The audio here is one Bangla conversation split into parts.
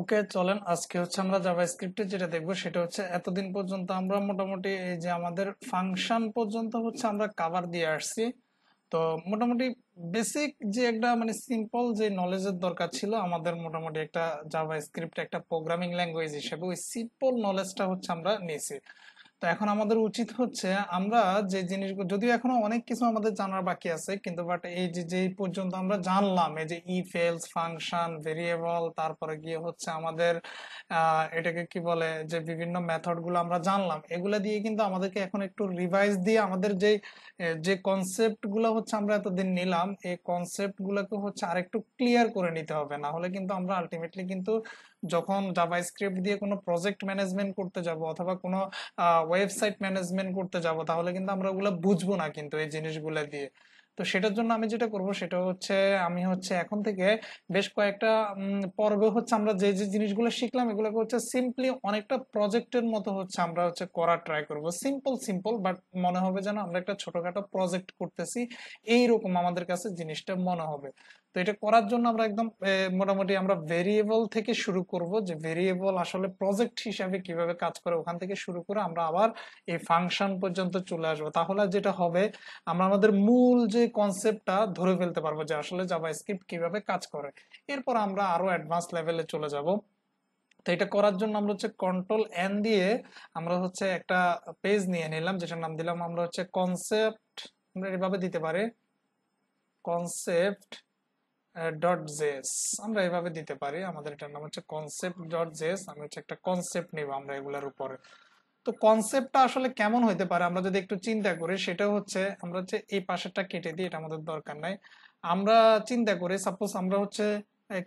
ওকে চলেন আজকে হচ্ছে আমরা জাভা স্ক্রিপ্টে যেটা দেখবো সেটা হচ্ছে এতদিন পর্যন্ত আমরা মোটামুটি এই যে আমাদের ফাংশন পর্যন্ত হচ্ছে আমরা কাভার দিয়ে আসছি তো মোটামুটি বেসিক যে একটা মানে সিম্পল যে নলেজের দরকার ছিল আমাদের মোটামুটি একটা জাভা স্ক্রিপ্ট একটা প্রোগ্রামিং ল্যাঙ্গুয়েজ হিসেবে ওই সিম্পল নলেজটা হচ্ছে আমরা নিয়েছি তো এখন আমাদের উচিত হচ্ছে আমরা যে জিনিসগুলো যদিও এখনো অনেক কিছু আমাদের জানার বাকি আছে কিন্তু বাট এই যে যেই পর্যন্ত আমরা জানলাম এই যে ফেলস ফাংশন ভেরিয়েবল তারপরে গিয়ে হচ্ছে আমাদের এটাকে কি বলে যে বিভিন্ন মেথড গুলো আমরা জানলাম এগুলো দিয়ে কিন্তু আমাদেরকে এখন একটু রিভাইজ দিয়ে আমাদের যে যে কনসেপ্ট গুলো হচ্ছে আমরা এতদিন নিলাম এই কনসেপ্ট গুলোকে হচ্ছে আরেকটু ক্লিয়ার করে নিতে হবে না হলে কিন্তু আমরা আলটিমেটলি কিন্তু যখন জাভাস্ক্রিপ্ট দিয়ে কোনো প্রজেক্ট ম্যানেজমেন্ট করতে যাব অথবা কোনো ওয়েবসাইট ম্যানেজমেন্ট করতে যাব তাহলে কিন্তু আমরা ওগুলো বুঝবো না কিন্তু এই জিনিসগুলো দিয়ে তো সেটার জন্য আমি যেটা করব সেটা হচ্ছে আমি হচ্ছে এখন থেকে বেশ কয়েকটা পর্ব হচ্ছে আমরা যে যে জিনিসগুলো শিখলাম এগুলোকে হচ্ছে সিম্পলি অনেকটা প্রজেক্টের মতো হচ্ছে আমরা হচ্ছে করার ট্রাই করব সিম্পল সিম্পল বাট মনে হবে যেন আমরা একটা ছোটখাটো প্রজেক্ট করতেছি এই রকম আমাদের কাছে জিনিসটা মনে হবে তো এটা করার জন্য আমরা একদম মোটামুটি আমরা ভেরিয়েবল থেকে শুরু করব যে ভেরিয়েবল আসলে প্রজেক্ট হিসাবে কিভাবে কাজ করে ওখান থেকে শুরু করে আমরা আবার এই ফাংশন পর্যন্ত চলে আসবো তাহলে যেটা হবে আমরা আমাদের মূল যে এই কনসেপ্টটা ধরে ফেলতে পারবো যে আসলে জাভা স্ক্রিপ্ট কিভাবে কাজ করে এরপর আমরা আরো অ্যাডভান্স লেভেলে চলে যাব তো এটা করার জন্য আমরা হচ্ছে কন্ট্রোল এন দিয়ে আমরা হচ্ছে একটা পেজ নিয়ে নিলাম যেটার নাম দিলাম আমরা হচ্ছে কনসেপ্ট আমরা এভাবে দিতে পারি কনসেপ্ট ডট জেস আমরা এভাবে দিতে পারি আমাদের এটার নাম হচ্ছে কনসেপ্ট ডট জেস আমরা হচ্ছে একটা কনসেপ্ট নিব আমরা এগুলোর উপরে তো কনসেপ্টটা আসলে কেমন হইতে পারে আমরা যদি একটু চিন্তা করি সেটা হচ্ছে আমরা হচ্ছে এই পাশেরটা কেটে দিই এটা আমাদের দরকার নাই আমরা চিন্তা করে সাপোজ আমরা হচ্ছে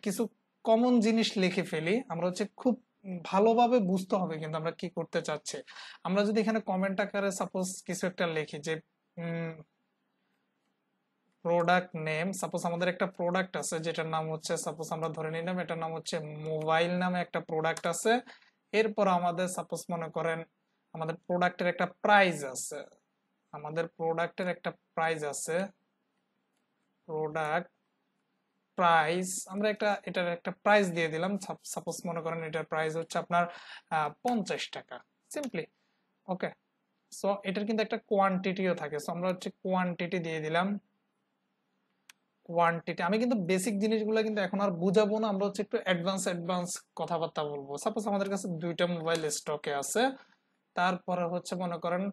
কিছু কমন জিনিস লিখে ফেলি আমরা হচ্ছে খুব ভালোভাবে বুঝতে হবে কিন্তু আমরা কি করতে চাচ্ছি আমরা যদি এখানে কমেন্ট আকারে সাপোজ কিছু একটা লিখি যে প্রোডাক্ট নেম সাপোজ আমাদের একটা প্রোডাক্ট আছে যেটার নাম হচ্ছে সাপোজ আমরা ধরে নিলাম এটার নাম হচ্ছে মোবাইল নামে একটা প্রোডাক্ট আছে এরপর আমাদের সাপোজ মনে করেন আমাদের প্রোডাক্টের একটা প্রাইস আছে আমাদের প্রোডাক্টের একটা প্রাইস আছে প্রোডাক্ট প্রাইস আমরা একটা এটার একটা প্রাইস দিয়ে দিলাম সাপোজ মনে করেন এটার প্রাইস হচ্ছে আপনার পঞ্চাশ টাকা সিম্পলি ওকে সো এটার কিন্তু একটা কোয়ান্টিটিও থাকে সো আমরা হচ্ছে কোয়ান্টিটি দিয়ে দিলাম কোয়ান্টিটি আমি কিন্তু বেসিক জিনিসগুলো কিন্তু এখন আর বুঝাবো না আমরা হচ্ছে একটু অ্যাডভান্স অ্যাডভান্স কথাবার্তা বলবো সাপোজ আমাদের কাছে দুইটা মোবাইল স্টকে আছে তারপরে হচ্ছে মনে করেন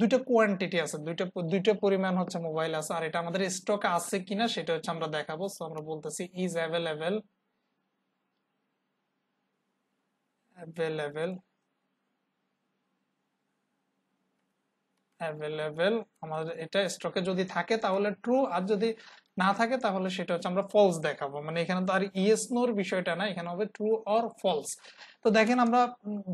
দুইটা কোয়ান্টিটি আছে দুইটা দুইটা পরিমাণ হচ্ছে মোবাইল আছে আর এটা আমাদের স্টক আছে কিনা সেটা হচ্ছে আমরা দেখাবো সো আমরা বলতেছি ইজ অ্যাভেলেবেল অ্যাভেলেবেল অ্যাভেলেবেল আমাদের এটা স্টকে যদি থাকে তাহলে ট্রু আর যদি না থাকে তাহলে সেটা হচ্ছে আমরা ফলস দেখাবো মানে এখানে তো আর ইয়েস নোর বিষয়টা না এখানে হবে ট্রু অর ফলস তো দেখেন আমরা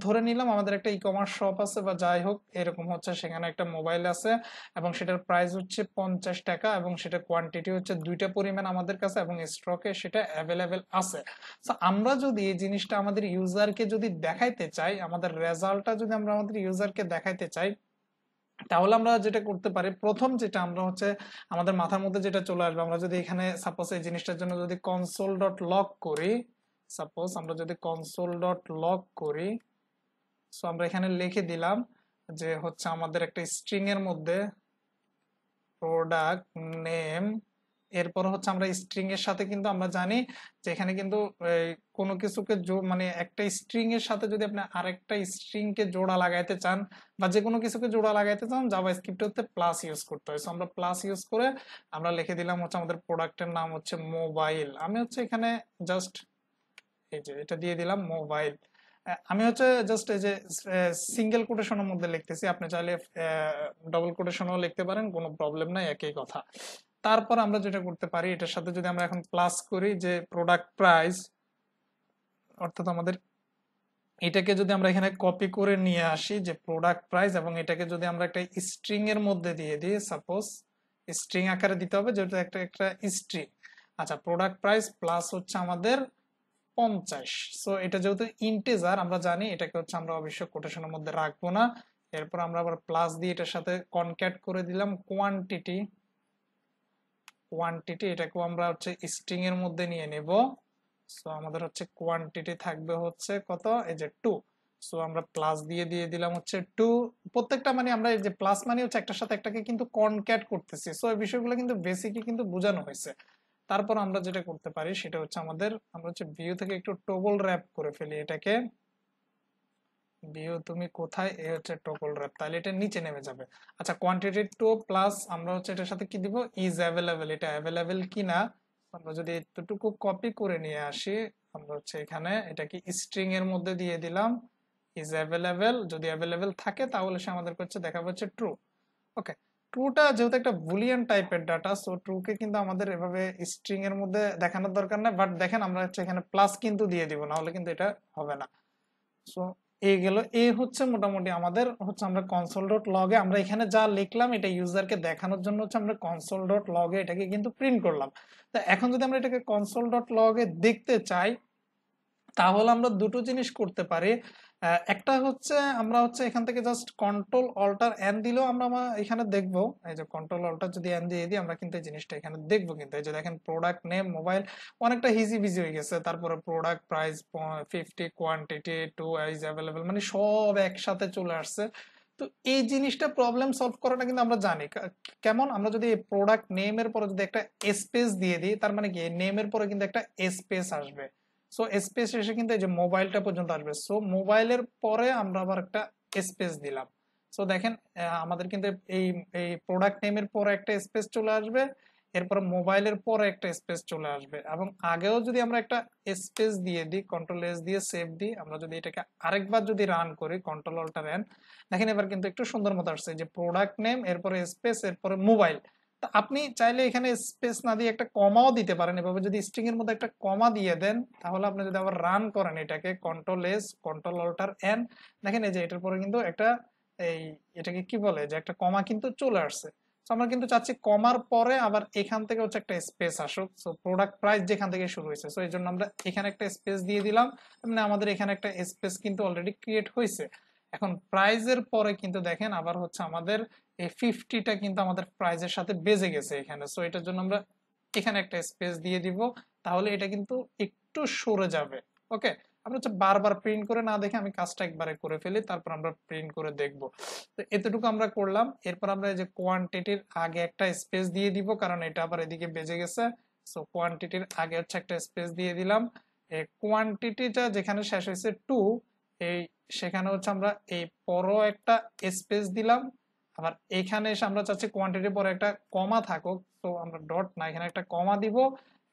ধরে নিলাম আমাদের একটা ই কমার্স শপ আছে বা যাই হোক এরকম হচ্ছে সেখানে একটা মোবাইল আছে এবং সেটার প্রাইস হচ্ছে পঞ্চাশ টাকা এবং সেটা কোয়ান্টিটি হচ্ছে দুইটা পরিমাণ আমাদের কাছে এবং স্টকে সেটা অ্যাভেলেবেল আছে তো আমরা যদি এই জিনিসটা আমাদের ইউজারকে যদি দেখাইতে চাই আমাদের রেজাল্টটা যদি আমরা আমাদের ইউজারকে দেখাইতে চাই তাহলে আমরা যেটা করতে পারি প্রথম যেটা আমরা হচ্ছে আমাদের মাথার মধ্যে যেটা চলে আসবে আমরা যদি এখানে সাপোজ এই জিনিসটার জন্য যদি কনসোল ডট লক করি সাপোজ আমরা যদি কনসোল ডট লক করি সো আমরা এখানে লিখে দিলাম যে হচ্ছে আমাদের একটা স্ট্রিং এর মধ্যে প্রোডাক্ট নেম এরপর হচ্ছে আমরা স্ট্রিং এর সাথে কিন্তু আমরা জানি যে এখানে কিন্তু কোনো কিছুকে মানে একটা স্ট্রিং এর সাথে যদি আপনি আরেকটা স্ট্রিং কে জোড়া লাগাইতে চান বা যে কোনো কিছুকে জোড়া লাগাইতে চান জাভা স্ক্রিপ্ট হতে প্লাস ইউজ করতে হয় সো আমরা প্লাস ইউজ করে আমরা লিখে দিলাম হচ্ছে আমাদের প্রোডাক্টের নাম হচ্ছে মোবাইল আমি হচ্ছে এখানে জাস্ট এই যে এটা দিয়ে দিলাম মোবাইল আমি হচ্ছে জাস্ট এই যে সিঙ্গেল কোটেশনের মধ্যে লিখতেছি আপনি চাইলে ডবল কোটেশনও লিখতে পারেন কোনো প্রবলেম নাই একই কথা তারপর আমরা যেটা করতে পারি এটার সাথে যদি আমরা এখন প্লাস করি যে প্রোডাক্ট প্রাইস অর্থাৎ আমাদের এটাকে যদি আমরা এখানে কপি করে নিয়ে আসি যে প্রোডাক্ট প্রাইস এবং এটাকে যদি আমরা একটা স্ট্রিং এর মধ্যে দিয়ে দিই সাপোজ স্ট্রিং আকারে দিতে হবে যেটা একটা একটা স্ট্রিং আচ্ছা প্রোডাক্ট প্রাইস প্লাস হচ্ছে আমাদের পঞ্চাশ সো এটা যেহেতু ইন্টেজার আমরা জানি এটাকে হচ্ছে আমরা অবশ্য কোটেশনের মধ্যে রাখবো না এরপর আমরা আবার প্লাস দিয়ে এটার সাথে কনক্যাট করে দিলাম কোয়ান্টিটি কোয়ান্টিটি এটাকেও আমরা হচ্ছে স্ট্রিং এর মধ্যে নিয়ে নেব সো আমাদের হচ্ছে কোয়ান্টিটি থাকবে হচ্ছে কত এই যে টু সো আমরা প্লাস দিয়ে দিয়ে দিলাম হচ্ছে টু প্রত্যেকটা মানে আমরা যে প্লাস মানে হচ্ছে একটার সাথে একটাকে কিন্তু কনক্যাট করতেছি সো এই বিষয়গুলো কিন্তু বেসিকই কিন্তু বোঝানো হয়েছে তারপর আমরা যেটা করতে পারি সেটা হচ্ছে আমাদের আমরা হচ্ছে ভিউ থেকে একটু টোবল র্যাপ করে ফেলি এটাকে বিও তুমি কোথায় এ হচ্ছে টোকল র্যাপ তাহলে এটা নিচে নেমে যাবে আচ্ছা কোয়ান্টিটি টু প্লাস আমরা হচ্ছে এটার সাথে কি দিব ইজ অ্যাভেলেবেল এটা অ্যাভেলেবেল কি না আমরা যদি এতটুকু কপি করে নিয়ে আসি আমরা হচ্ছে এখানে এটা কি স্ট্রিং এর মধ্যে দিয়ে দিলাম ইজ অ্যাভেলেবেল যদি অ্যাভেলেবেল থাকে তাহলে সে আমাদের হচ্ছে দেখাবো হচ্ছে ট্রু ওকে ট্রুটা যেহেতু একটা বুলিয়ান টাইপের ডাটা সো ট্রুকে কিন্তু আমাদের এভাবে স্ট্রিং এর মধ্যে দেখানোর দরকার নেই বাট দেখেন আমরা হচ্ছে এখানে প্লাস কিন্তু দিয়ে দিব না হলে কিন্তু এটা হবে না সো এ গেল এ হচ্ছে মোটামুটি আমাদের হচ্ছে আমরা কনসোল ডট লগে আমরা এখানে যা লিখলাম এটা ইউজারকে দেখানোর জন্য হচ্ছে আমরা কনসোল ডট লগে এটাকে কিন্তু প্রিন্ট করলাম তো এখন যদি আমরা এটাকে কনসোল ডট লগে দেখতে চাই তাহলে আমরা দুটো জিনিস করতে পারি একটা হচ্ছে আমরা হচ্ছে এখান থেকে জাস্ট কন্ট্রোল অল্টার এন দিলেও আমরা এখানে দেখবো এই যে কন্ট্রোল অল্টার যদি এন দিয়ে দিই আমরা কিন্তু এই জিনিসটা এখানে দেখবো কিন্তু এই যে দেখেন প্রোডাক্ট নেম মোবাইল অনেকটা হিজি বিজি হয়ে গেছে তারপরে product price fifty quantity two is available মানে সব একসাথে চলে আসছে তো এই জিনিসটা প্রবলেম সলভ করাটা কিন্তু আমরা জানি কেমন আমরা যদি প্রোডাক্ট নেমের পরে যদি একটা স্পেস দিয়ে দিই তার মানে কি নেমের পরে কিন্তু একটা স্পেস আসবে সো স্পেস এসে কিন্তু এই যে মোবাইলটা পর্যন্ত আসবে সো মোবাইলের পরে আমরা আবার একটা স্পেস দিলাম সো দেখেন আমাদের কিন্তু এই এই প্রোডাক্ট নেমের পরে একটা স্পেস চলে আসবে এরপর মোবাইলের পরে একটা স্পেস চলে আসবে এবং আগেও যদি আমরা একটা স্পেস দিয়ে দিই কন্ট্রোল এস দিয়ে সেভ দিই আমরা যদি এটাকে আরেকবার যদি রান করি কন্ট্রোল অল্টার এন দেখেন এবার কিন্তু একটু সুন্দর মতো আসছে যে প্রোডাক্ট নেম এরপরে স্পেস এরপরে মোবাইল আপনি চাইলে এখানে স্পেস না দিয়ে একটা কমাও দিতে পারেন এভাবে যদি স্ট্রিং এর মধ্যে একটা কমা দিয়ে দেন তাহলে আপনি যদি আবার রান করেন এটাকে control S control alter N দেখেন এই যে এটার পরে কিন্তু একটা এই এটাকে কি বলে যে একটা কমা কিন্তু চলে আসছে আমরা কিন্তু চাচ্ছি কমার পরে আবার এখান থেকে হচ্ছে একটা স্পেস আসুক সো প্রোডাক্ট প্রাইস যেখান থেকে শুরু হয়েছে সো এই জন্য আমরা এখানে একটা স্পেস দিয়ে দিলাম মানে আমাদের এখানে একটা স্পেস কিন্তু অলরেডি ক্রিয়েট হয়েছে এখন প্রাইজের পরে কিন্তু দেখেন আবার হচ্ছে আমাদের এই ফিফটিটা কিন্তু আমাদের প্রাইজের সাথে বেজে গেছে এখানে সো এটার জন্য আমরা এখানে একটা স্পেস দিয়ে দিব তাহলে এটা কিন্তু একটু সরে যাবে ওকে আমরা হচ্ছে বারবার প্রিন্ট করে না দেখে আমি কাজটা একবারে করে ফেলি তারপর আমরা প্রিন্ট করে দেখব তো এতটুকু আমরা করলাম এরপর আমরা এই যে কোয়ান্টিটির আগে একটা স্পেস দিয়ে দিব কারণ এটা আবার এদিকে বেজে গেছে সো কোয়ান্টিটির আগে হচ্ছে একটা স্পেস দিয়ে দিলাম এই কোয়ান্টিটিটা যেখানে শেষ হয়েছে টু এই সেখানে হচ্ছে আমরা এই বড় একটা স্পেস দিলাম আবার এখানে এসে আমরা চাচ্ছি কোয়ান্টিটির পরে একটা কমা থাকুক তো আমরা ডট না এখানে একটা কমা দিব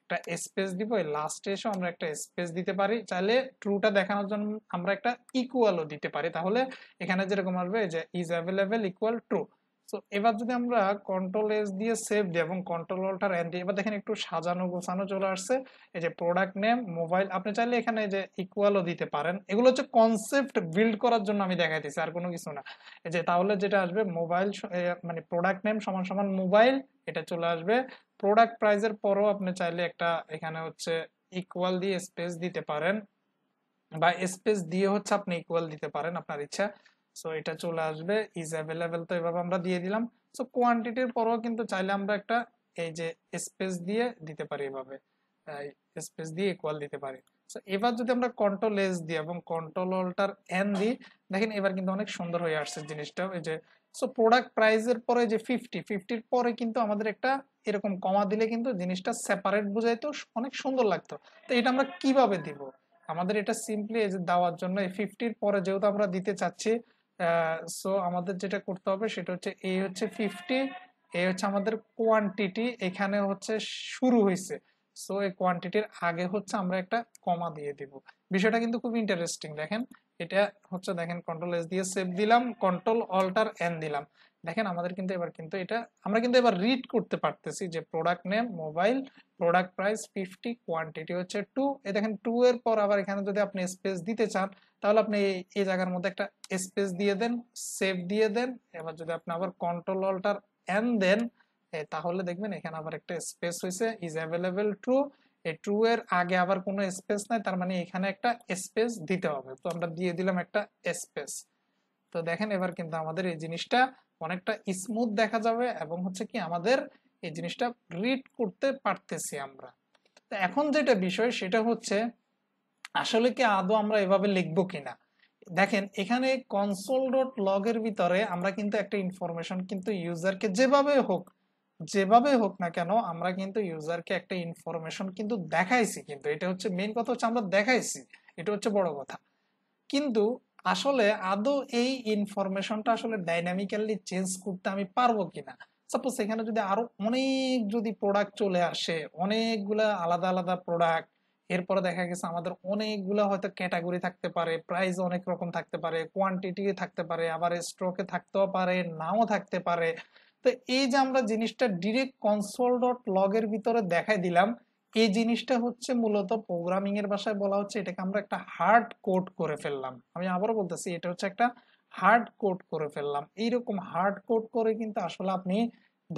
একটা স্পেস দিব এই লাস্টে এসেও আমরা একটা স্পেস দিতে পারি চাইলে ট্রুটা দেখানোর জন্য আমরা একটা ইকুয়ালও দিতে পারি তাহলে এখানে যেরকম আসবে যে is available equal true so এবার যদি আমরা কন্ট্রোল এস দিয়ে সেভ দিই এবং কন্ট্রোল অল্টার এন দিই এবার দেখেন একটু সাজানো গোছানো চলে আসছে এই যে প্রোডাক্ট নেম মোবাইল আপনি চাইলে এখানে যে ইকুয়ালও দিতে পারেন এগুলো হচ্ছে কনসেপ্ট বিল্ড করার জন্য আমি দেখাইতেছি আর কোনো কিছু না এই যে তাহলে যেটা আসবে মোবাইল মানে প্রোডাক্ট নেম সমান সমান মোবাইল এটা চলে আসবে প্রোডাক্ট প্রাইজের পরও আপনি চাইলে একটা এখানে হচ্ছে ইকুয়াল দিয়ে স্পেস দিতে পারেন বা স্পেস দিয়ে হচ্ছে আপনি ইকুয়াল দিতে পারেন আপনার ইচ্ছা সো এটা চলে আসবে ইজ অ্যাভেলেবেল তো এভাবে আমরা দিয়ে দিলাম সো কোয়ান্টিটির পরও কিন্তু চাইলে আমরা একটা এই যে স্পেস দিয়ে দিতে পারি এভাবে স্পেস দিয়ে ইকুয়াল দিতে পারি সো এবার যদি আমরা কন্ট্রোল এস দিই এবং কন্ট্রোল অল্টার এন দিই দেখেন এবার কিন্তু অনেক সুন্দর হয়ে আসছে জিনিসটা এই যে সো প্রোডাক্ট প্রাইজের পরে যে ফিফটি ফিফটির পরে কিন্তু আমাদের একটা এরকম কমা দিলে কিন্তু জিনিসটা সেপারেট বোঝাইতো অনেক সুন্দর লাগতো তো এটা আমরা কিভাবে দিব আমাদের এটা সিম্পলি এই যে দেওয়ার জন্য এই ফিফটির পরে যেহেতু আমরা দিতে চাচ্ছি সো আমাদের যেটা করতে হবে সেটা হচ্ছে এ হচ্ছে ফিফটি এ হচ্ছে আমাদের কোয়ান্টিটি এখানে হচ্ছে শুরু হয়েছে সো এই কোয়ান্টিটির আগে হচ্ছে আমরা একটা কমা দিয়ে দিব বিষয়টা কিন্তু খুব ইন্টারেস্টিং দেখেন এটা হচ্ছে দেখেন কন্ট্রোল এস দিয়ে সেভ দিলাম কন্ট্রোল অল্টার এন দিলাম দেখেন আমাদের কিন্তু এবার কিন্তু এটা আমরা কিন্তু এবার রিড করতে পারতেছি যে product name mobile product price fifty quantity হচ্ছে টু এ দেখেন টু এর পর আবার এখানে যদি আপনি স্পেস দিতে চান তাহলে আপনি এই জায়গার মধ্যে একটা স্পেস দিয়ে দেন সেভ দিয়ে দেন এবার যদি আপনি আবার কন্ট্রোল অল্টার এন দেন তাহলে দেখবেন এখানে আবার একটা স্পেস হয়েছে ইজ অ্যাভেলেবেল ট্রু এই ট্রু এর আগে আবার কোনো স্পেস নাই তার মানে এখানে একটা স্পেস দিতে হবে তো আমরা দিয়ে দিলাম একটা স্পেস তো দেখেন এবার কিন্তু আমাদের এই জিনিসটা অনেকটা স্মুথ দেখা যাবে এবং হচ্ছে কি আমাদের এই জিনিসটা রিড করতে পারতেছি আমরা তো এখন যেটা বিষয় সেটা হচ্ছে আসলে কি আদৌ আমরা এভাবে লিখবো কিনা দেখেন এখানে কনসোল ডট লগের ভিতরে আমরা কিন্তু একটা ইনফরমেশন কিন্তু ইউজারকে যেভাবে হোক যেভাবে হোক না কেন আমরা কিন্তু ইউজারকে একটা ইনফরমেশন কিন্তু দেখাইছি কিন্তু এটা হচ্ছে মেইন কথা হচ্ছে আমরা দেখাইছি এটা হচ্ছে বড় কথা কিন্তু আসলে আদৌ এই ইনফরমেশনটা আসলে ডাইনামিক্যালি চেঞ্জ করতে আমি পারবো কিনা সাপোজ এখানে যদি আরো অনেক যদি প্রোডাক্ট চলে আসে অনেকগুলা আলাদা আলাদা প্রোডাক্ট এরপরে দেখা গেছে আমাদের অনেকগুলা হয়তো ক্যাটাগরি থাকতে পারে প্রাইস অনেক রকম থাকতে পারে কোয়ান্টিটি থাকতে পারে আবার স্ট্রোকে থাকতেও পারে নাও থাকতে পারে তো এই যে আমরা জিনিসটা ডিরেক্ট কনসোল ডট লগের ভিতরে দেখাই দিলাম এই জিনিসটা হচ্ছে মূলত প্রোগ্রামিং এর ভাষায় বলা হচ্ছে এটাকে আমরা একটা হার্ড কোড করে ফেললাম আমি আবারও বলতেছি এটা হচ্ছে একটা হার্ড কোড করে ফেললাম এইরকম হার্ড কোড করে কিন্তু আসলে আপনি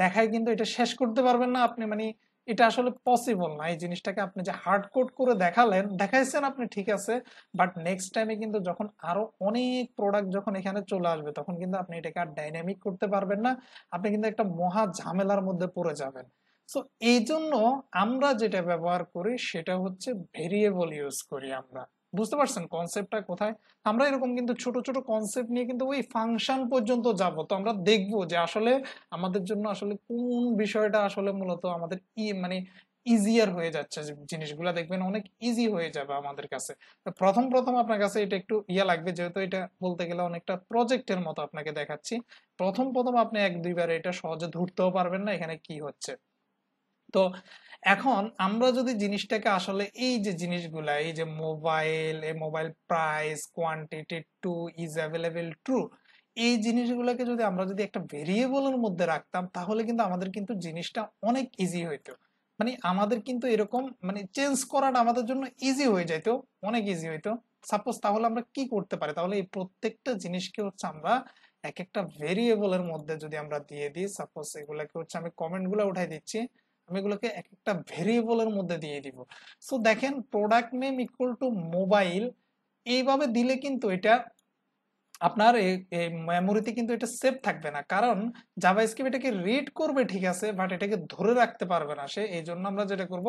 দেখায় কিন্তু এটা শেষ করতে পারবেন না আপনি মানে এটা আসলে পসিবল না এই জিনিসটাকে আপনি যে হার্ড কোড করে দেখালেন দেখাইছেন আপনি ঠিক আছে বাট নেক্সট টাইমে কিন্তু যখন আরো অনেক প্রোডাক্ট যখন এখানে চলে আসবে তখন কিন্তু আপনি এটাকে আর ডাইনামিক করতে পারবেন না আপনি কিন্তু একটা মহা ঝামেলার মধ্যে পড়ে যাবেন সো এই জন্য আমরা যেটা ব্যবহার করি সেটা হচ্ছে ভেরিয়েবল ইউজ করি আমরা বুঝতে পারছেন কনসেপ্টটা কোথায় আমরা এরকম কিন্তু ছোট ছোট কনসেপ্ট নিয়ে কিন্তু ওই ফাংশন পর্যন্ত যাব তো আমরা দেখব যে আসলে আমাদের জন্য আসলে কোন বিষয়টা আসলে মূলত আমাদের ই মানে ইজিয়ার হয়ে যাচ্ছে জিনিসগুলো দেখবেন অনেক ইজি হয়ে যাবে আমাদের কাছে প্রথম প্রথম আপনার কাছে এটা একটু ইয়া লাগবে যেহেতু এটা বলতে গেলে অনেকটা প্রজেক্টের মতো আপনাকে দেখাচ্ছি প্রথম প্রথম আপনি এক দুইবার এটা সহজে ধরতেও পারবেন না এখানে কি হচ্ছে তো এখন আমরা যদি জিনিসটাকে আসলে এই যে জিনিসগুলো এই যে মোবাইল এ mobile price quantity two is available true এই জিনিসগুলোকে যদি আমরা যদি একটা ভেরিয়েবলের মধ্যে রাখতাম তাহলে কিন্তু আমাদের কিন্তু জিনিসটা অনেক ইজি হইতো মানে আমাদের কিন্তু এরকম মানে চেঞ্জ করাটা আমাদের জন্য ইজি হয়ে যাইতো অনেক ইজি হইতো সাপোজ তাহলে আমরা কি করতে পারি তাহলে এই প্রত্যেকটা জিনিসকে হচ্ছে আমরা এক একটা ভেরিয়েবলের মধ্যে যদি আমরা দিয়ে দিই সাপোজ এগুলাকে হচ্ছে আমি কমেন্টগুলো উঠাই দিচ্ছি আমি এগুলোকে এক একটা ভেরিয়েবলের মধ্যে দিয়ে দিব সো দেখেন product name equal to mobile এইভাবে দিলে কিন্তু এটা আপনার মেমোরিতে কিন্তু এটা সেভ থাকবে না কারণ জাভাস্ক্রিপ্ট এটাকে রিড করবে ঠিক আছে বাট এটাকে ধরে রাখতে পারবে না সে এই জন্য আমরা যেটা করব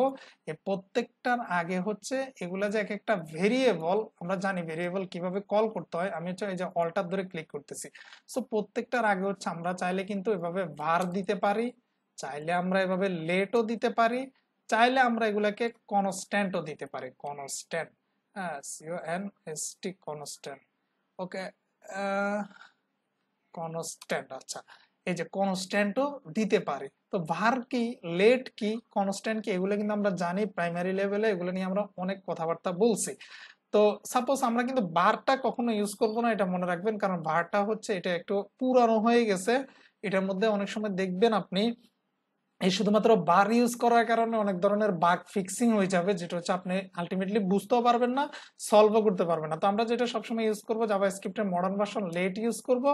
প্রত্যেকটার আগে হচ্ছে এগুলা যে এক একটা ভেরিয়েবল আমরা জানি ভেরিয়েবল কিভাবে কল করতে হয় আমি হচ্ছে এই যে অল্টার ধরে ক্লিক করতেছি সো প্রত্যেকটার আগে হচ্ছে আমরা চাইলে কিন্তু এভাবে ভার দিতে পারি চাইলে আমরা এভাবে লেটও দিতে পারি চাইলে আমরা এগুলাকে কনস্ট্যান্টও দিতে পারি কনস্ট্যান্ট হ্যাঁ C O N S T constant okay constant আচ্ছা এই যে কনস্ট্যান্টও দিতে পারি তো ভার কি লেট কি কনস্ট্যান্ট কি এগুলো কিন্তু আমরা জানি প্রাইমারি লেভেলে এগুলো নিয়ে আমরা অনেক কথাবার্তা বলছি তো সাপোজ আমরা কিন্তু বারটা কখনো ইউজ করবো না এটা মনে রাখবেন কারণ বারটা হচ্ছে এটা একটু পুরানো হয়ে গেছে এটার মধ্যে অনেক সময় দেখবেন আপনি এই শুধুমাত্র বার ইউজ করার কারণে অনেক ধরনের বাগ ফিক্সিং হয়ে যাবে যেটা হচ্ছে আপনি আলটিমেটলি বুঝতেও পারবেন না সলভও করতে পারবেন না তো আমরা যেটা সবসময় ইউজ করবো জাভা স্ক্রিপ্টের মডার্ন ভার্সন লেট ইউজ করব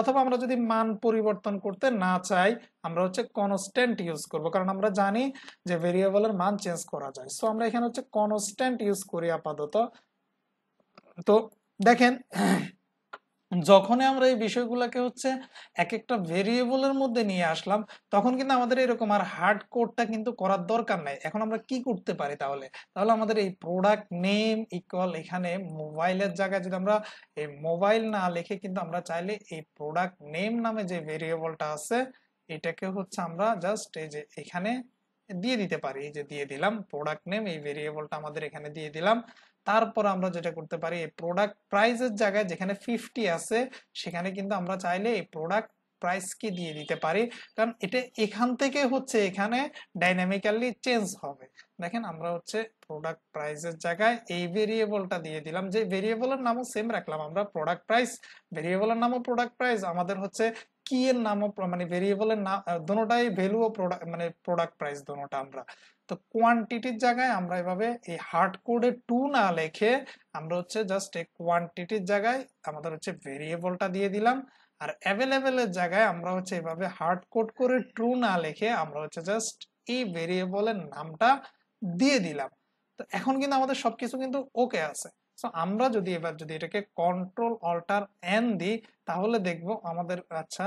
অথবা আমরা যদি মান পরিবর্তন করতে না চাই আমরা হচ্ছে কনস্ট্যান্ট ইউজ করব কারণ আমরা জানি যে ভেরিয়েবলের মান চেঞ্জ করা যায় সো আমরা এখানে হচ্ছে কনস্ট্যান্ট ইউজ করি আপাতত তো দেখেন যখনই আমরা এই বিষয়গুলোকে হচ্ছে এক একটা ভেরিয়েবলের মধ্যে নিয়ে আসলাম তখন কিন্তু আমাদের এরকম আর হার্ড কোডটা কিন্তু করার দরকার নাই এখন আমরা কি করতে পারি তাহলে তাহলে আমাদের এই প্রোডাক্ট নেম ইকুয়াল এখানে মোবাইলের জায়গায় যদি আমরা এই মোবাইল না লিখে কিন্তু আমরা চাইলে এই প্রোডাক্ট নেম নামে যে ভেরিয়েবলটা আছে এটাকে হচ্ছে আমরা জাস্ট এই যে এখানে দিয়ে দিতে পারি এই যে দিয়ে দিলাম প্রোডাক্ট নেম এই ভেরিয়েবলটা আমাদের এখানে দিয়ে দিলাম তারপর আমরা যেটা করতে পারি এই প্রোডাক্ট প্রাইসের জায়গায় যেখানে ফিফটি আছে সেখানে কিন্তু আমরা চাইলে এই প্রোডাক্ট প্রাইসকে দিয়ে দিতে পারি কারণ এটা এখান থেকে হচ্ছে এখানে ডাইনামিক্যালি চেঞ্জ হবে দেখেন আমরা হচ্ছে প্রোডাক্ট প্রাইসের জায়গায় এই ভেরিয়েবলটা দিয়ে দিলাম যে ভেরিয়েবলের নামও সেম রাখলাম আমরা প্রোডাক্ট প্রাইস ভেরিয়েবলের নামও প্রোডাক্ট প্রাইস আমাদের হচ্ছে কি এর নামও মানে ভেরিয়েবলের নাম দোনোটাই ভ্যালু ও প্রোডাক্ট মানে প্রোডাক্ট প্রাইস দোনোটা আমরা তো কোয়ান্টিটির জায়গায় আমরা এভাবে এই হার্ড কোডে টু না লেখে আমরা হচ্ছে জাস্ট এই কোয়ান্টিটির জায়গায় আমাদের হচ্ছে ভেরিয়েবলটা দিয়ে দিলাম আর অ্যাভেলেবেলের জায়গায় আমরা হচ্ছে এভাবে হার্ড কোড করে ট্রু না লেখে আমরা হচ্ছে জাস্ট এই ভেরিয়েবলের নামটা দিয়ে দিলাম তো এখন কিন্তু আমাদের সবকিছু কিন্তু ওকে আছে সো আমরা যদি এবার যদি এটাকে কন্ট্রোল অল্টার এন দিই তাহলে দেখব আমাদের আচ্ছা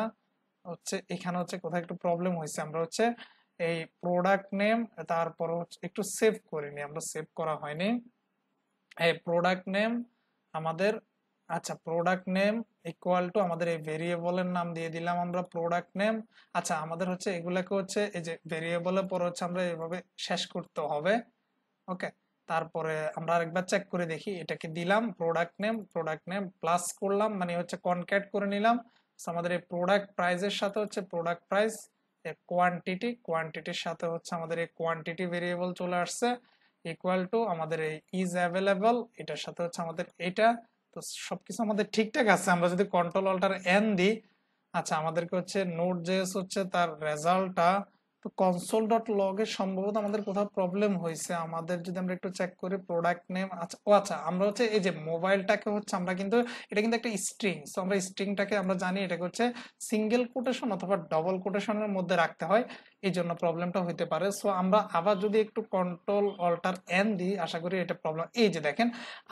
হচ্ছে এখানে হচ্ছে কোথায় একটু প্রবলেম হয়েছে আমরা হচ্ছে এই প্রোডাক্ট নেম তারপর হচ্ছে একটু সেভ করিনি আমরা সেভ করা হয়নি এই প্রোডাক্ট নেম আমাদের আচ্ছা প্রোডাক্ট নেম ইকুয়াল টু আমাদের এই ভেরিয়েবলের নাম দিয়ে দিলাম আমরা প্রোডাক্ট নেম আচ্ছা আমাদের হচ্ছে এগুলাকে হচ্ছে এই যে ভেরিয়েবলের পর হচ্ছে আমরা এভাবে শেষ করতে হবে ওকে তারপরে আমরা আরেকবার চেক করে দেখি এটাকে দিলাম product name product name plus করলাম মানে হচ্ছে কনক্যাট করে নিলাম আমাদের এই প্রোডাক্ট প্রাইজের সাথে হচ্ছে প্রোডাক্ট প্রাইস কোয়ান্টিটি কোয়ান্টিটির সাথে হচ্ছে আমাদের এই কোয়ান্টিটি ভেরিয়েবল চলে আসছে ইকুয়াল টু আমাদের এই ইজ অ্যাভেলেবল এটার সাথে হচ্ছে আমাদের এটা তো সবকিছু আমাদের ঠিকঠাক আছে আমরা যদি কন্ট্রোল অল্টার এন দিই আচ্ছা আমাদেরকে হচ্ছে নোট জেস হচ্ছে তার রেজাল্টটা তো কনসোল ডট লগে সম্ভবত আমাদের কোথাও প্রবলেম হয়েছে আমাদের যদি আমরা একটু চেক করি প্রোডাক্ট নেম আচ্ছা ও আচ্ছা আমরা হচ্ছে এই যে মোবাইলটাকে হচ্ছে আমরা কিন্তু এটা কিন্তু একটা স্ট্রিং সো আমরা স্ট্রিংটাকে আমরা জানি এটাকে হচ্ছে সিঙ্গেল কোটেশন অথবা ডবল কোটেশনের মধ্যে রাখতে হয় এই জন্য প্রবলেমটা হইতে পারে সো আমরা আবার যদি একটু কন্ট্রোল অল্টার এন দিই আশা করি এটা প্রবলেম এই যে দেখেন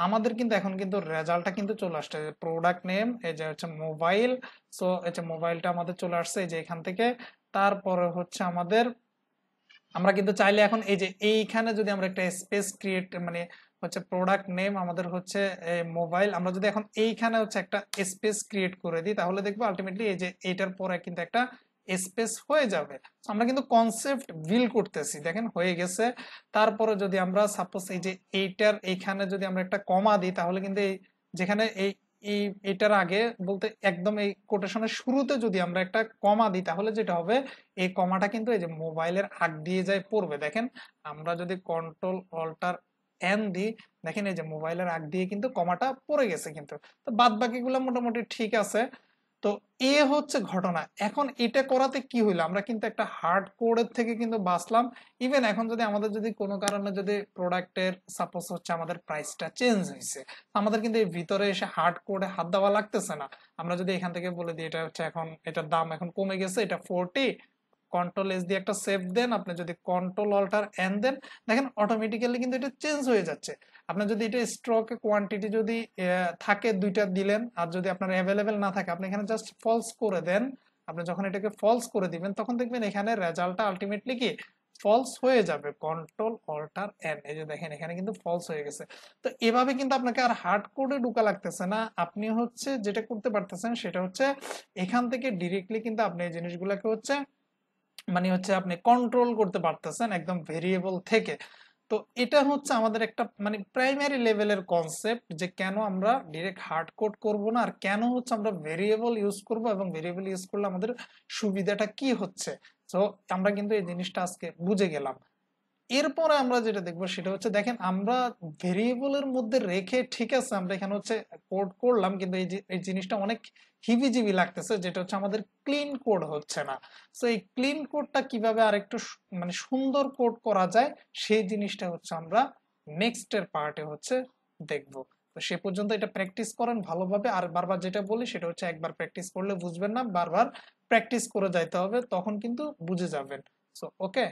আমাদের কিন্তু এখন কিন্তু রেজাল্টটা কিন্তু চলে আসছে প্রোডাক্ট নেম এই যে হচ্ছে মোবাইল সো এই যে মোবাইলটা আমাদের চলে আসছে এই যে এখান থেকে তারপরে হচ্ছে আমাদের আমরা কিন্তু চাইলে এখন এই যে এইখানে যদি আমরা একটা স্পেস ক্রিয়েট মানে হচ্ছে প্রোডাক্ট নেম আমাদের হচ্ছে মোবাইল আমরা যদি এখন এইখানে হচ্ছে একটা স্পেস ক্রিয়েট করে দিই তাহলে দেখবো আলটিমেটলি এই যে এইটার পরে কিন্তু একটা স্পেস হয়ে যাবে আমরা কিন্তু কনসেপ্ট বিল করতেছি দেখেন হয়ে গেছে তারপরে যদি আমরা সাপোজ এই যে এইটার এইখানে যদি আমরা একটা কমা দিই তাহলে কিন্তু এই যেখানে এই এই এটার আগে বলতে একদম এই কোটেশনের শুরুতে যদি আমরা একটা কমা দিই তাহলে যেটা হবে এই কমাটা কিন্তু এই যে মোবাইলের আগ দিয়ে যায় পড়বে দেখেন আমরা যদি কন্ট্রোল অল্টার এন দিই দেখেন এই যে মোবাইলের আগ দিয়ে কিন্তু কমাটা পড়ে গেছে কিন্তু তো বাদ বাকিগুলো মোটামুটি ঠিক আছে তো এ হচ্ছে ঘটনা এখন এটা করাতে কি হইলো আমরা কিন্তু একটা হার্ড কোডের থেকে কিন্তু বাঁচলাম ইভেন এখন যদি আমাদের যদি কোনো কারণে যদি প্রোডাক্টের সাপোজ হচ্ছে আমাদের প্রাইসটা চেঞ্জ হয়েছে আমাদের কিন্তু এই ভিতরে এসে হার্ড কোডে হাত দেওয়া লাগতেছে না আমরা যদি এখান থেকে বলে দিই এটা হচ্ছে এখন এটার দাম এখন কমে গেছে এটা ফোরটি কন্ট্রোল এস দিয়ে একটা সেভ দেন আপনি যদি কন্ট্রোল অল্টার এন দেন দেখেন অটোমেটিক্যালি কিন্তু এটা চেঞ্জ হয়ে যাচ্ছে আপনার যদি এটা স্ট্রোকে কোয়ান্টিটি যদি থাকে দুইটা দিলেন আর যদি আপনার অ্যাভেলেবেল না থাকে আপনি এখানে জাস্ট ফলস করে দেন আপনি যখন এটাকে ফলস করে দিবেন তখন দেখবেন এখানে রেজাল্টটা আলটিমেটলি কি ফলস হয়ে যাবে কন্ট্রোল অল্টার এন এই যে দেখেন এখানে কিন্তু ফলস হয়ে গেছে তো এভাবে কিন্তু আপনাকে আর হার্ড কোডে ঢুকা লাগতেছে না আপনি হচ্ছে যেটা করতে পারতেছেন সেটা হচ্ছে এখান থেকে ডিরেক্টলি কিন্তু আপনি এই জিনিসগুলোকে হচ্ছে মানে হচ্ছে আপনি কন্ট্রোল করতে পারতেছেন একদম ভেরিয়েবল থেকে তো এটা হচ্ছে আমাদের একটা মানে প্রাইমারি লেভেলের কনসেপ্ট যে কেন আমরা ডিরেক্ট হার্ড কোড করব না আর কেন হচ্ছে আমরা ভেরিয়েবল ইউজ করব এবং ভেরিয়েবল ইউজ করলে আমাদের সুবিধাটা কি হচ্ছে তো আমরা কিন্তু এই জিনিসটা আজকে বুঝে গেলাম এরপরে আমরা যেটা দেখবো সেটা হচ্ছে দেখেন আমরা ভেরিয়েবলের মধ্যে রেখে ঠিক আছে আমরা এখানে হচ্ছে কোড করলাম কিন্তু এই জিনিসটা অনেক হিবিজিবি লাগতেছে যেটা হচ্ছে আমাদের ক্লিন কোড হচ্ছে না তো এই ক্লিন কোডটা কিভাবে আর একটু মানে সুন্দর কোড করা যায় সেই জিনিসটা হচ্ছে আমরা নেক্সটের পার্টে হচ্ছে দেখব তো সে পর্যন্ত এটা প্র্যাকটিস করেন ভালোভাবে আর বারবার যেটা বলি সেটা হচ্ছে একবার প্র্যাকটিস করলে বুঝবেন না বারবার প্র্যাকটিস করে যাইতে হবে তখন কিন্তু বুঝে যাবেন সো ওকে